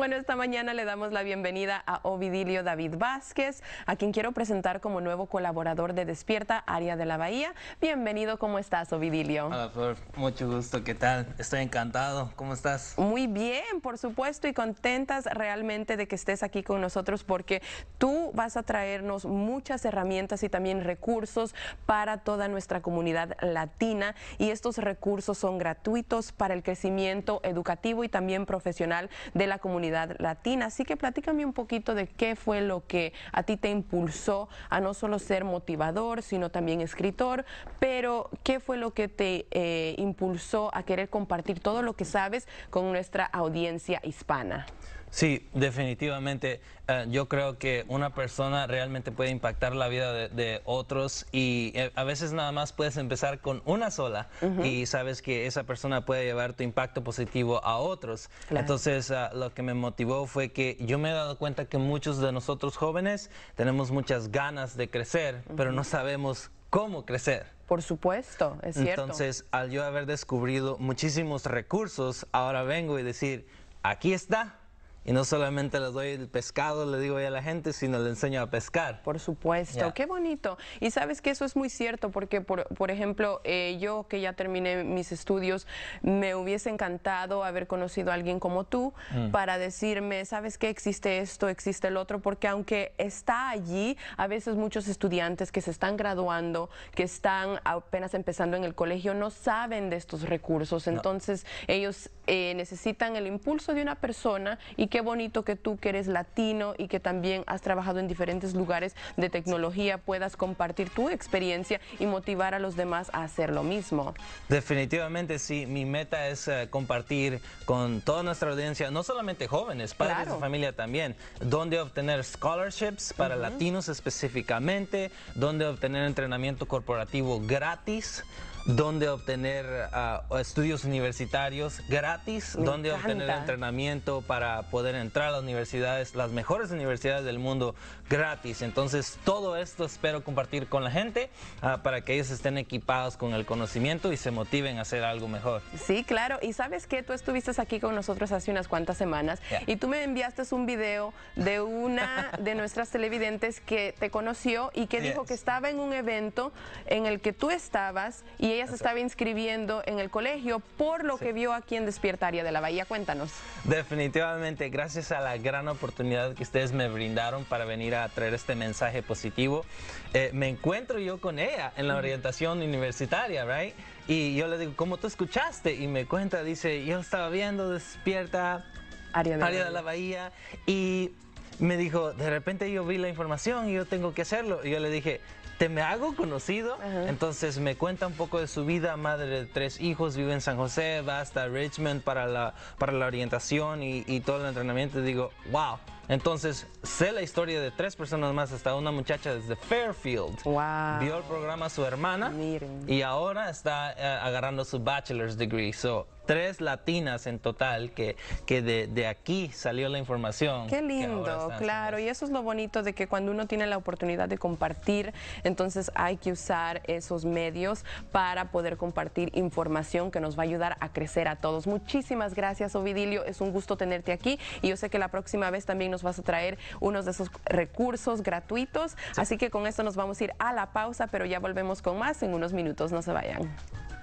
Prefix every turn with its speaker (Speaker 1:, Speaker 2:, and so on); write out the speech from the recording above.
Speaker 1: Bueno, esta mañana le damos la bienvenida a Ovidilio David Vázquez, a quien quiero presentar como nuevo colaborador de Despierta, Área de la Bahía. Bienvenido, ¿cómo estás, Ovidilio? Hola,
Speaker 2: Flor. mucho gusto, ¿qué tal? Estoy encantado, ¿cómo estás?
Speaker 1: Muy bien, por supuesto, y contentas realmente de que estés aquí con nosotros porque tú vas a traernos muchas herramientas y también recursos para toda nuestra comunidad latina y estos recursos son gratuitos para el crecimiento educativo y también profesional de la comunidad latina. Así que platícame un poquito de qué fue lo que a ti te impulsó a no solo ser motivador, sino también escritor, pero qué fue lo que te eh, impulsó a querer compartir todo lo que sabes con nuestra audiencia hispana.
Speaker 2: Sí, definitivamente. Eh, yo creo que una persona realmente puede impactar la vida de, otros y eh, a veces nada más puedes empezar con una sola y sabes que esa persona puede llevar tu impacto positivo a otros. Entonces, ah, lo que me motivó fue que yo me he dado cuenta que muchos de nosotros jóvenes tenemos muchas ganas de crecer, pero no sabemos cómo crecer.
Speaker 1: Por supuesto, es cierto. Entonces,
Speaker 2: al yo haber descubrido muchísimos recursos, ahora vengo y decir, aquí está y no solamente les doy el pescado, le digo a la gente, sino le enseño a pescar. Por supuesto, qué
Speaker 1: bonito. Y sabes que eso es muy cierto, porque por, ejemplo, eh, yo que ya terminé mis estudios, me hubiese encantado haber conocido a alguien como tú mm. para decirme, sabes que existe esto, existe el otro, porque aunque está allí, a veces muchos estudiantes que se están graduando, que están apenas empezando en el colegio, no saben de estos recursos. Entonces, ellos eh, necesitan el impulso de una persona y qué bonito que tú que eres latino y que también has trabajado en diferentes lugares de tecnología puedas compartir tu experiencia y motivar a los demás a hacer lo mismo.
Speaker 2: Definitivamente sí, mi meta es eh, compartir con toda nuestra audiencia, no solamente jóvenes, para claro. familia también, dónde obtener scholarships para latinos específicamente, dónde obtener entrenamiento corporativo gratis, dónde obtener ah, estudios universitarios gratis, dónde obtener entrenamiento para poder entrar a las universidades, las mejores universidades del mundo gratis. Entonces, todo esto espero compartir con la gente ah, para que ellos estén equipados con el conocimiento y se motiven a hacer algo mejor. Sí,
Speaker 1: claro. Y sabes que tú estuviste aquí con nosotros hace unas cuantas semanas y tú me enviaste un video de una de nuestras televidentes que te conoció y que dijo que estaba en un evento en el que tú estabas y y ella se estaba inscribiendo en el colegio por lo que vio aquí en Área de la Bahía. Cuéntanos.
Speaker 2: Definitivamente, gracias a la gran oportunidad que ustedes me brindaron para venir a traer este mensaje positivo, eh, me encuentro yo con ella en la orientación universitaria, ¿right? Y yo le digo, ¿cómo tú escuchaste? Y me cuenta, dice, yo estaba viendo Despierta, área de, de la Bahía, y me dijo, de repente yo vi la información y yo tengo que hacerlo. Y yo le dije, te me hago conocido. Entonces me cuenta un poco de su vida, madre de tres hijos, vive en San José, va hasta Richmond para la, para la orientación y, y todo el entrenamiento. digo, wow entonces, sé la historia de tres personas más, hasta una muchacha desde Fairfield. Vio el programa su hermana y ahora está eh, agarrando su bachelor's degree. So, tres latinas en total que, que de, de aquí salió la información. Qué lindo, claro.
Speaker 1: Y eso es lo bonito de que cuando uno tiene la oportunidad de compartir, entonces hay que usar esos medios para poder compartir información que nos va a ayudar a crecer a todos. Muchísimas gracias, Ovidilio. Es un gusto tenerte aquí y yo sé que la próxima vez también nos vas a traer unos de esos recursos gratuitos. Así que con esto nos vamos a ir a la pausa, pero ya volvemos con más en unos minutos. No se vayan.